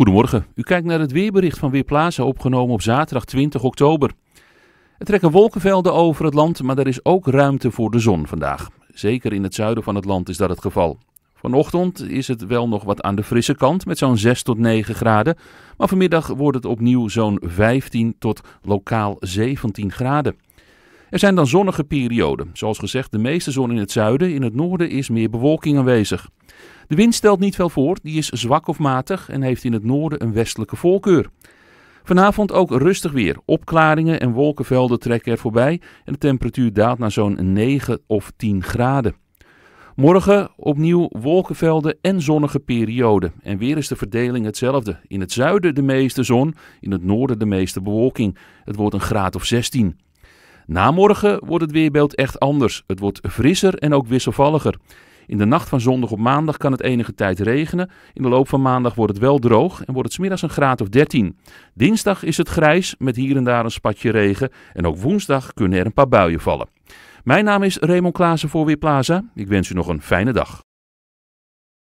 Goedemorgen, u kijkt naar het weerbericht van Weerplaza opgenomen op zaterdag 20 oktober. Er trekken wolkenvelden over het land, maar er is ook ruimte voor de zon vandaag. Zeker in het zuiden van het land is dat het geval. Vanochtend is het wel nog wat aan de frisse kant met zo'n 6 tot 9 graden, maar vanmiddag wordt het opnieuw zo'n 15 tot lokaal 17 graden. Er zijn dan zonnige perioden. Zoals gezegd, de meeste zon in het zuiden, in het noorden is meer bewolking aanwezig. De wind stelt niet veel voor, die is zwak of matig en heeft in het noorden een westelijke voorkeur. Vanavond ook rustig weer. Opklaringen en wolkenvelden trekken er voorbij en de temperatuur daalt naar zo'n 9 of 10 graden. Morgen opnieuw wolkenvelden en zonnige perioden. En weer is de verdeling hetzelfde. In het zuiden de meeste zon, in het noorden de meeste bewolking. Het wordt een graad of 16. Na morgen wordt het weerbeeld echt anders. Het wordt frisser en ook wisselvalliger. In de nacht van zondag op maandag kan het enige tijd regenen. In de loop van maandag wordt het wel droog en wordt het smiddags een graad of 13. Dinsdag is het grijs met hier en daar een spatje regen. En ook woensdag kunnen er een paar buien vallen. Mijn naam is Raymond Klaassen voor Weerplaza. Ik wens u nog een fijne dag.